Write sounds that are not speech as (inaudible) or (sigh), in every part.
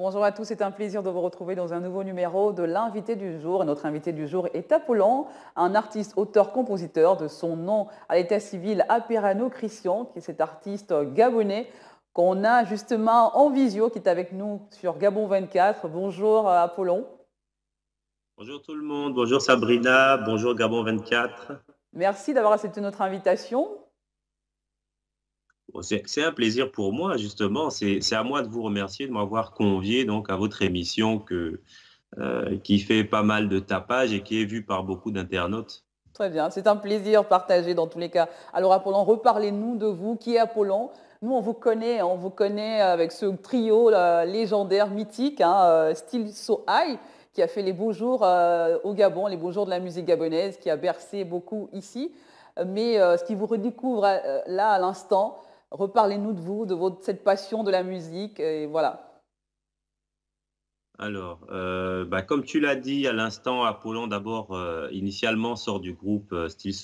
Bonjour à tous, c'est un plaisir de vous retrouver dans un nouveau numéro de l'invité du jour. notre invité du jour est Apollon, un artiste, auteur, compositeur de son nom à l'état civil Aperano Christian, qui est cet artiste gabonais qu'on a justement en visio, qui est avec nous sur Gabon 24. Bonjour euh, Apollon. Bonjour tout le monde, bonjour Sabrina, bonjour Gabon 24. Merci d'avoir accepté notre invitation. C'est un plaisir pour moi, justement. C'est à moi de vous remercier de m'avoir convié donc à votre émission euh, qui fait pas mal de tapage et qui est vue par beaucoup d'internautes. Très bien, c'est un plaisir partagé dans tous les cas. Alors Apollon, reparlez-nous de vous. Qui est Apollon Nous, on vous connaît, hein, on vous connaît avec ce trio légendaire, mythique, hein, euh, style So qui a fait les beaux jours euh, au Gabon, les beaux jours de la musique gabonaise, qui a bercé beaucoup ici. Mais ce qui vous redécouvre là à l'instant, reparlez-nous de vous, de cette passion de la musique, et voilà. Alors, euh, bah, comme tu l'as dit à l'instant, Apollon d'abord euh, initialement sort du groupe euh, Style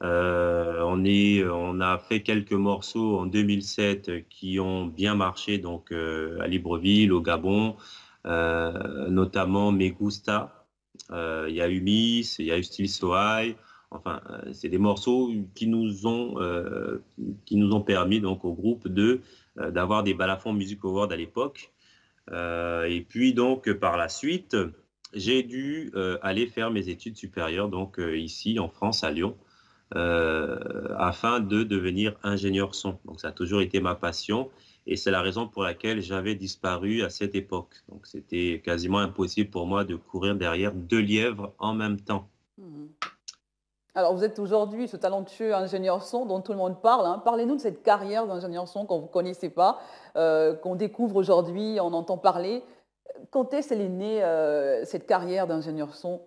on, a fait quelques morceaux en 2007 qui ont bien marché donc à Libreville, au Gabon, notamment Megusta, Il y a eu Miss, il y a eu Style Sohaï, Enfin, euh, c'est des morceaux qui nous ont, euh, qui nous ont permis donc au groupe de euh, d'avoir des balafons Music Award à l'époque. et puis donc par la suite, j'ai dû aller faire mes études supérieures donc ici en France à Lyon afin de devenir ingénieur son. Donc ça a toujours été ma passion et c'est la raison pour laquelle j'avais disparu à cette époque. Donc c'était quasiment impossible pour moi de courir derrière deux lièvres en même temps. Mmh. Alors vous êtes aujourd'hui ce talentueux ingénieur son dont tout le monde parle. Hein. Parlez-nous de cette carrière d'ingénieur son qu'on ne connaissait pas, euh, qu'on découvre aujourd'hui, on entend parler. Quand est-ce qu'elle est née, euh, cette carrière d'ingénieur son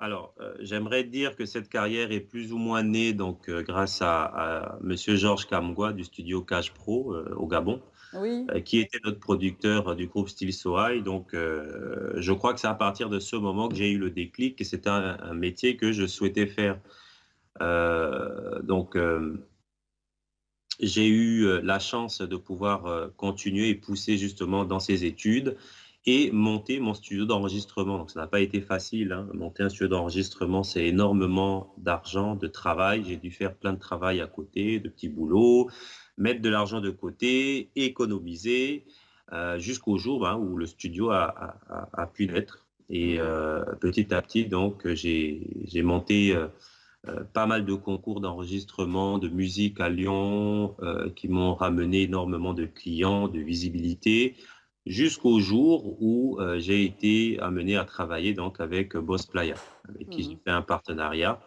alors, euh, j'aimerais dire que cette carrière est plus ou moins née donc, grâce à, M. Georges Kamgoa du studio Cash Pro au Gabon, euh, qui était notre producteur euh, du groupe Steve Sohai. Donc, euh, je crois que c'est à partir de ce moment que j'ai eu le déclic et c'était un, métier que je souhaitais faire. donc, j'ai eu la chance de pouvoir continuer et pousser justement dans ces études et monter mon studio d'enregistrement. Donc ça n'a pas été facile. Hein. Monter un studio d'enregistrement, c'est énormément d'argent, de travail. J'ai dû faire plein de travail à côté, de petits boulots, mettre de l'argent de côté, économiser, euh, jusqu'au jour hein, où le studio a, pu naître. Et mmh. euh, petit à petit, donc, j'ai monté euh, pas mal de concours d'enregistrement de musique à Lyon qui m'ont ramené énormément de clients, de visibilité jusqu'au jour où euh, j'ai été amené à travailler donc avec euh, Boss Playa, avec qui j'ai mmh. fait un partenariat.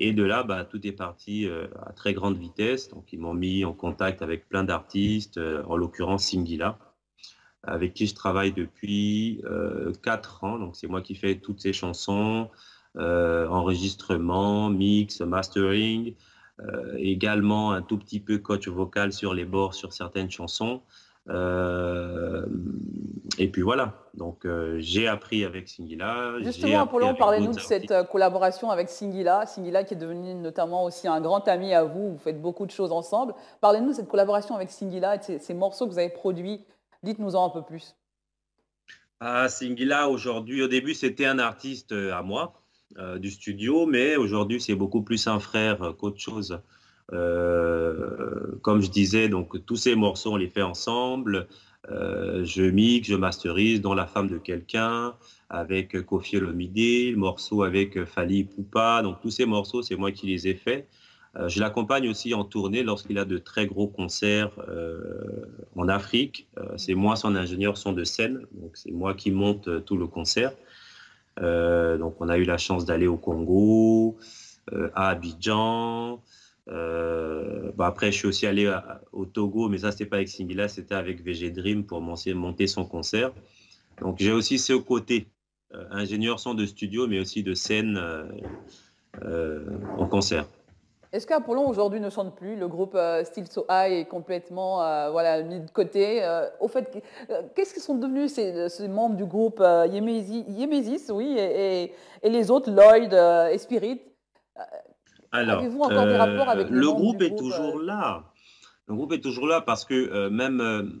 Et de là, bah, tout est parti euh, à très grande vitesse. Donc, ils m'ont mis en contact avec plein d'artistes, en l'occurrence Singila, avec qui je travaille depuis quatre ans. Donc, c'est moi qui fais toutes ces chansons, enregistrement, mix, mastering, également un tout petit peu coach vocal sur les bords sur certaines chansons. Euh, et puis voilà, donc euh, j'ai appris avec Singila. Justement, Apollon, parlez-nous de cette euh, collaboration avec Singila, Singila qui est devenu notamment aussi un grand ami à vous, vous faites beaucoup de choses ensemble. Parlez-nous de cette collaboration avec Singila et de ces, morceaux que vous avez produits, dites-nous-en un peu plus. Ah, Singila, aujourd'hui, au début, c'était un artiste à moi, du studio, mais aujourd'hui, c'est beaucoup plus un frère qu'autre chose. Euh, comme je disais, donc tous ces morceaux, on les fait ensemble. Euh, je mixe, je masterise dans la femme de quelqu'un avec Kofi Olomide, le morceau avec Fali Poupa. Donc tous ces morceaux, c'est moi qui les ai faits. Euh, je l'accompagne aussi en tournée lorsqu'il a de très gros concerts en Afrique. c'est moi, son ingénieur son de scène, donc c'est moi qui monte tout le concert. donc on a eu la chance d'aller au Congo, à Abidjan, euh, bah, après, je suis aussi allé au Togo, mais ça, c'était pas avec Singila, c'était avec VG Dream pour monter son concert. Donc, j'ai aussi ce côté euh, ingénieur son de studio, mais aussi de scène euh, en concert. Est-ce qu'Apollon aujourd'hui ne chante plus Le groupe Still So High est complètement voilà, mis de côté. au fait, qu'est-ce qu'ils sont devenus ces, membres du groupe Yemesis, oui, et, et, les autres, Lloyd et Spirit alors, euh, le, groupe est toujours euh, là. Le groupe est toujours là parce que euh, même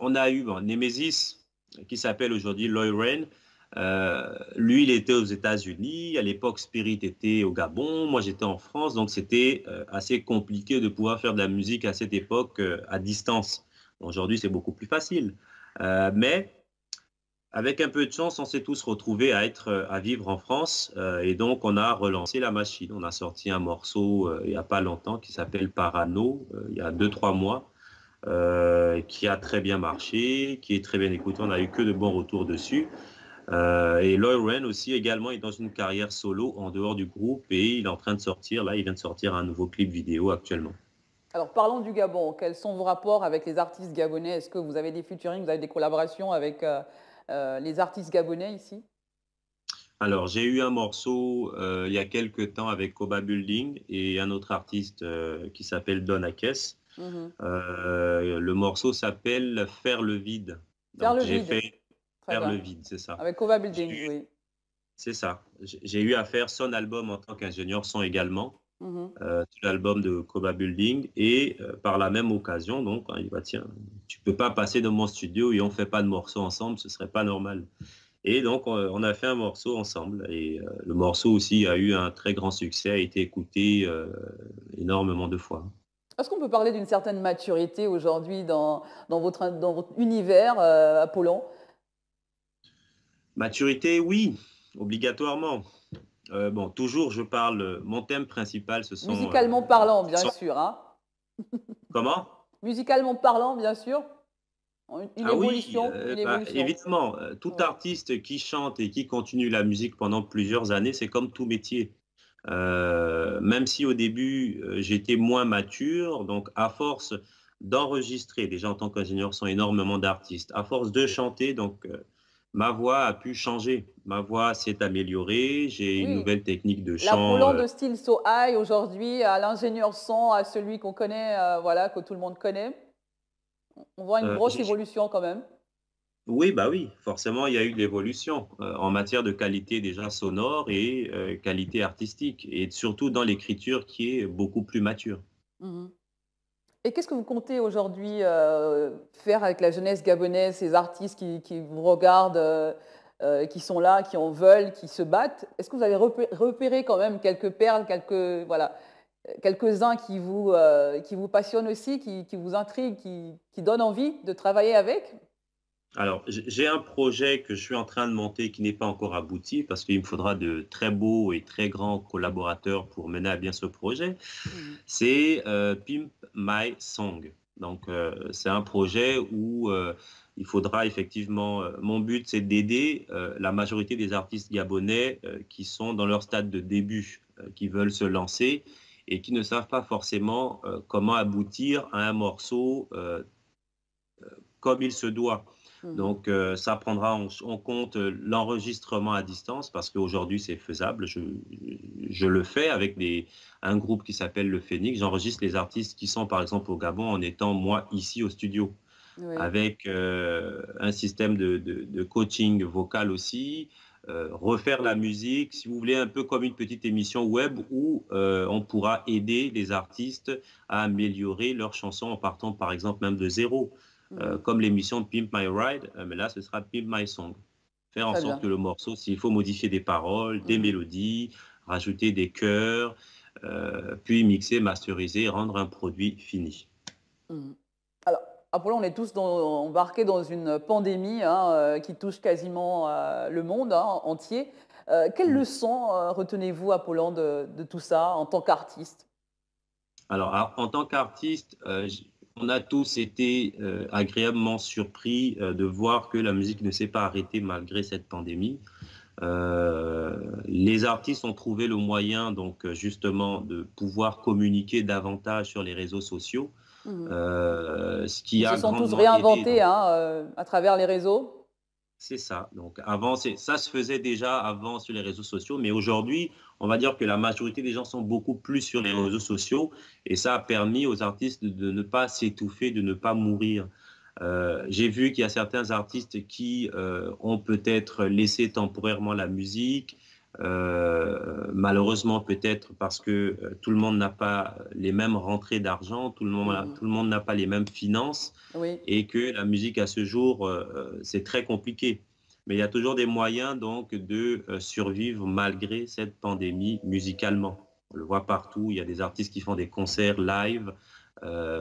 on a eu un Nemesis, qui s'appelle aujourd'hui Loy Rain. lui, il était aux États-Unis. À l'époque, Spirit était au Gabon. Moi, j'étais en France. Donc, c'était assez compliqué de pouvoir faire de la musique à cette époque à distance. Aujourd'hui, c'est beaucoup plus facile. mais avec un peu de chance, on s'est tous retrouvés à être euh, à vivre en France euh, et donc on a relancé la machine. On a sorti un morceau euh, il n'y a pas longtemps qui s'appelle Parano, il y a 2-3 mois, qui a très bien marché, qui est très bien écouté. On n'a eu que de bons retours dessus. et Loy Ren aussi également est dans une carrière solo en dehors du groupe et il est en train de sortir, là il vient de sortir un nouveau clip vidéo actuellement. Alors parlons du Gabon, quels sont vos rapports avec les artistes gabonais Est-ce que vous avez des futurings, vous avez des collaborations avec euh, les artistes gabonais ici alors, j'ai eu un morceau euh, il y a quelques temps avec Koba Building et un autre artiste euh, qui s'appelle Don Akes. Mhm. le morceau s'appelle Faire le vide. Faire le vide. Fait Faire le vide, c'est ça. Avec Koba Building, oui. C'est ça. J'ai eu à faire son album en tant qu'ingénieur son également. Mhm. Euh, l'album de Coba Building. Et euh, par la même occasion, donc, hein, il va tiens, tu peux pas passer dans mon studio et on fait pas de morceau ensemble, ce serait pas normal. Et donc, on, a fait un morceau ensemble. Et euh, le morceau aussi a eu un très grand succès, a été écouté énormément de fois. Est-ce qu'on peut parler d'une certaine maturité aujourd'hui dans, dans, votre, dans votre univers, Apollon Maturité, oui, obligatoirement. Euh, bon, toujours, je parle. Euh, mon thème principal, ce sont. Musicalement euh, parlant, bien sûr. Hein. (laughs) Comment Musicalement parlant, bien sûr. Une, évidemment, tout artiste qui chante et qui continue la musique pendant plusieurs années, c'est comme tout métier. même si au début j'étais moins mature, donc à force d'enregistrer, déjà en tant qu'ingénieur, sont énormément d'artistes, à force de chanter, donc ma voix a pu changer. Ma voix s'est améliorée. J'ai une nouvelle technique de chant. La euh, de style So High aujourd'hui, à l'ingénieur son, à celui qu'on connaît, euh, voilà, que tout le monde connaît. On voit une euh, grosse évolution quand même. Oui, bah oui, forcément, il y a eu de l'évolution en matière de qualité déjà sonore et qualité artistique, et surtout dans l'écriture qui est beaucoup plus mature. Mhm. Et qu'est-ce que vous comptez aujourd'hui euh, faire avec la jeunesse gabonaise, ces artistes qui, vous regardent, euh, euh, qui sont là, qui en veulent, qui se battent Est-ce que vous avez repéré quand même quelques perles, quelques voilà, quelques-uns qui vous qui vous passionnent aussi, qui, vous intriguent, qui, qui donnent envie de travailler avec alors, j'ai un projet que je suis en train de monter qui n'est pas encore abouti parce qu'il me faudra de très beaux et très grands collaborateurs pour mener à bien ce projet. Mmh. C'est euh, Pimp My Song. Donc, euh, c'est un projet où euh, il faudra effectivement. mon but, c'est d'aider la majorité des artistes gabonais qui sont dans leur stade de début, qui veulent se lancer et qui ne savent pas forcément comment aboutir à un morceau comme il se doit. Mm. Donc, euh, ça prendra en, compte euh, l'enregistrement à distance parce qu'aujourd'hui, c'est faisable. Je, le fais avec un groupe qui s'appelle Le Phénix. J'enregistre les artistes qui sont, par exemple, au Gabon en étant moi ici au studio. Avec euh, un système de, coaching vocal aussi, refaire la musique, si vous voulez, un peu comme une petite émission web où on pourra aider les artistes à améliorer leurs chansons en partant par exemple même de zéro. Mm. Euh, comme l'émission Pimp My Ride, euh, mais là, ce sera Pimp My Song. Faire en sorte que le morceau, s'il faut modifier des paroles, des mm. mélodies, rajouter des chœurs, euh, puis mixer, masteriser, rendre un produit fini. Mm. Alors, après on est tous dans, embarqués dans une pandémie hein, qui touche quasiment le monde hein, entier. quelle leçon retenez-vous, Apollon, de, tout ça en tant qu'artiste Alors, en tant qu'artiste, on a tous été euh, agréablement surpris euh, de voir que la musique ne s'est pas arrêtée malgré cette pandémie. Euh, les artistes ont trouvé le moyen, donc justement, de pouvoir communiquer davantage sur les réseaux sociaux. Mmh. ce qui Ils se sont tous réinventés hein, à travers les réseaux. C'est ça. Donc avant, ça se faisait déjà avant sur les réseaux sociaux, mais aujourd'hui, on va dire que la majorité des gens sont beaucoup plus sur les réseaux sociaux et ça a permis aux artistes de, ne pas s'étouffer, de ne pas mourir. Euh, j'ai vu qu'il y a certains artistes qui euh, ont peut-être laissé temporairement la musique, euh, malheureusement, peut-être parce que euh, tout le monde n'a pas les mêmes rentrées d'argent, tout le monde, mm-hmm. tout le monde n'a pas les mêmes finances, et que la musique à ce jour, euh, c'est très compliqué. Mais il y a toujours des moyens donc de survivre malgré cette pandémie musicalement. On le voit partout. Il y a des artistes qui font des concerts live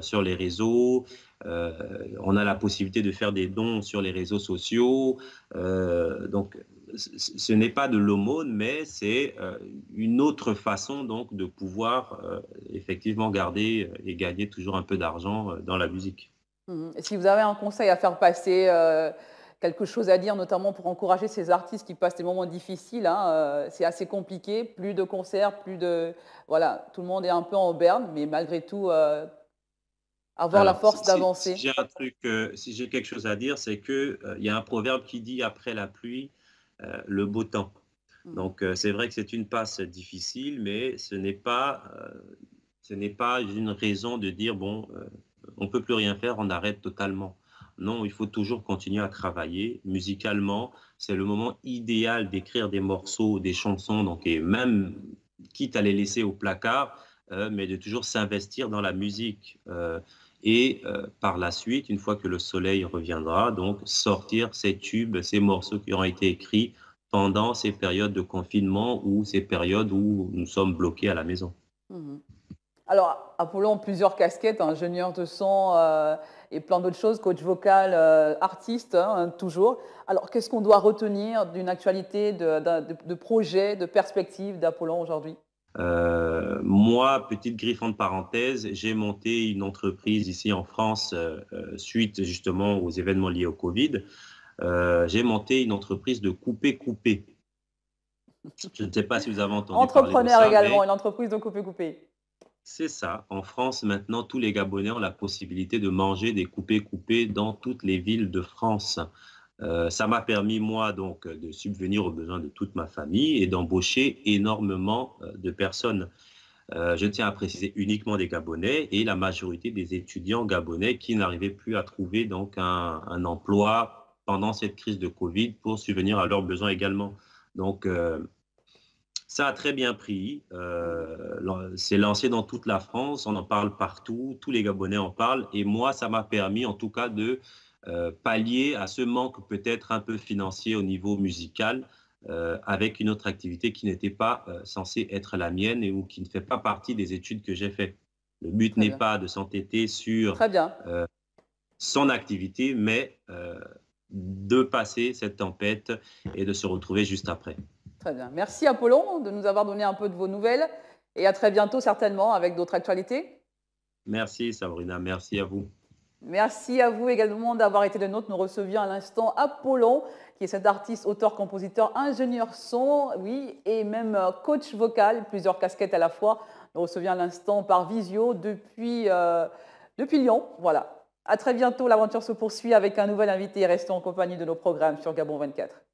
sur les réseaux. on a la possibilité de faire des dons sur les réseaux sociaux. donc ce n'est pas de l'aumône, mais c'est euh, une autre façon donc de pouvoir euh, effectivement garder euh, et gagner toujours un peu d'argent dans la musique. Mmh si vous avez un conseil à faire passer, quelque chose à dire, notamment pour encourager ces artistes qui passent des moments difficiles, hein, c'est assez compliqué, plus de concerts, plus de voilà, tout le monde est un peu en berne, mais malgré tout avoir la force d'avancer. Si, j'ai un truc, si j'ai quelque chose à dire, c'est que il y a un proverbe qui dit après la pluie, euh, le beau temps. Mm. Donc euh, c'est vrai que c'est une passe difficile, mais ce n'est pas, euh, ce n'est pas une raison de dire, bon, on peut plus rien faire, on arrête totalement. Non, il faut toujours continuer à travailler musicalement. C'est le moment idéal d'écrire des morceaux, des chansons, donc, et même quitte à les laisser au placard, mais de toujours s'investir dans la musique et euh, par la suite, une fois que le soleil reviendra, donc sortir ces tubes, ces morceaux qui ont été écrits pendant ces périodes de confinement ou ces périodes où nous sommes bloqués à la maison. Mhm. Alors, Apollon, plusieurs casquettes, hein, ingénieur de son euh, et plein d'autres choses, coach vocal, euh, artiste, hein, toujours. Alors, qu'est-ce qu'on doit retenir d'une actualité, de, projets, de projet, de perspective d'Apollon aujourd'hui euh, moi, petite griffon de parenthèse, j'ai monté une entreprise ici en France euh, euh, suite justement aux événements liés au Covid. j'ai monté une entreprise de coupé-coupé. Je ne sais pas si vous avez entendu. Entrepreneur parler de également, une entreprise de coupé-coupé. C'est ça. En France, maintenant, tous les Gabonais ont la possibilité de manger des coupés-coupés dans toutes les villes de France. Euh, ça m'a permis, moi, donc, euh, de subvenir aux besoins de toute ma famille et d'embaucher énormément euh, de personnes. je tiens à préciser uniquement des Gabonais et la majorité des étudiants gabonais qui n'arrivaient plus à trouver donc un, emploi pendant cette crise de Covid pour subvenir à leurs besoins également. Donc, ça a très bien pris. c'est lancé dans toute la France, on en parle partout, tous les Gabonais en parlent. Et moi, ça m'a permis en tout cas de euh, pallier à ce manque peut-être un peu financier au niveau musical euh, avec une autre activité qui n'était pas euh, censée être la mienne et ou qui ne fait pas partie des études que j'ai faites. Le but n'est pas de s'entêter sur son activité, mais de passer cette tempête et de se retrouver juste après. Très bien. Merci Apollon de nous avoir donné un peu de vos nouvelles et à très bientôt certainement avec d'autres actualités. Merci Sabrina, merci à vous. Merci à vous également d'avoir été de nôtre. Nous recevions à l'instant Apollon, qui est cet artiste, auteur, compositeur, ingénieur son, oui, et même euh, coach vocal, plusieurs casquettes à la fois. Nous recevions à l'instant par visio depuis, euh, depuis Lyon. Voilà. À très bientôt. L'aventure se poursuit avec un nouvel invité. Restons en compagnie de nos programmes sur Gabon 24.